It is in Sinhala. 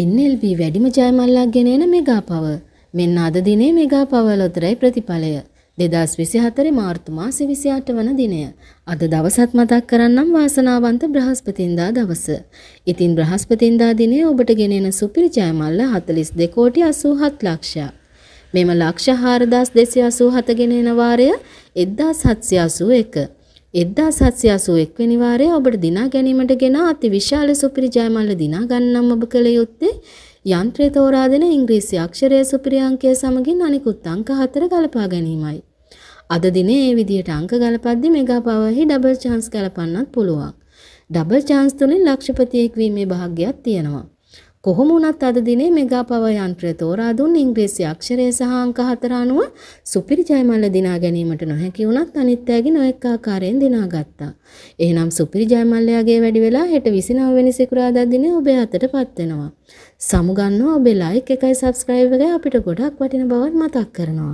NLB වැඩිම ජයමල්ලක් ගෙනෙන මෙගා පව. මෙන්න අද දිනේ මෙගා පව ලොතරැයි ප්‍රතිඵලය. 2024 මාර්තු මාසේ 28 වන දිනය. අද දවසත් මතක් කරන්නම් වාසනාවන්ත බ්‍රහස්පතින්දා දවස. ඉතින් බ්‍රහස්පතින්දා දිනේ ඔබට ගෙනෙන සුපිරි ජයමල්ල 42 කෝටි 87 ලක්ෂයක්. මෙම ලක්ෂ 4287 ගෙනෙන වාරය 1781. 1781 වෙනි වාරයේ ඔබට දිනා ගැනීමට ගෙන අතිවිශාල සුපිරි ජයමල්ල දිනා ගන්නම් ඔබ කළ යුත්තේ යන්ත්‍රය තෝරා දෙන ඉංග්‍රීසි අක්ෂරයේ සුපිරි අංකය සමගින් අනිකුත් අංක හතර ගලපා ගැනීමයි. අද දිනේ මේ විදියට අංක ගලපද්දී මෙගා පවර්හි ඩබල් chance ගලපන්නත් පුළුවන්. ඩබල් chance තුලින් ලක්ෂපතියෙක් වීමේ භාග්‍යයක් තියෙනවා. කොහොම වුණත් අද දිනේ මෙගා පවර් යන්ත්‍රය තෝරා දුන් ඉංග්‍රීසි අක්ෂරය සහ අංක හතර අනුව සුපිරි ජයමල්ල දිනා ගැනීමට නොහැකි වුණත් අනිත් අයගේ නොඑක ආකාරයෙන් දිනාගත්තා. එහෙනම් සුපිරි ජයමල්ලයාගේ වැඩි වෙලා හෙට 29 වෙනි සිකුරාදා දිනේ ඔබේ අතටපත් වෙනවා. සමුගන්න ඔබේ ලයික් එකයි subscribe එකයි අපිට ගොඩක් වටින බවත් මතක් කරනවා.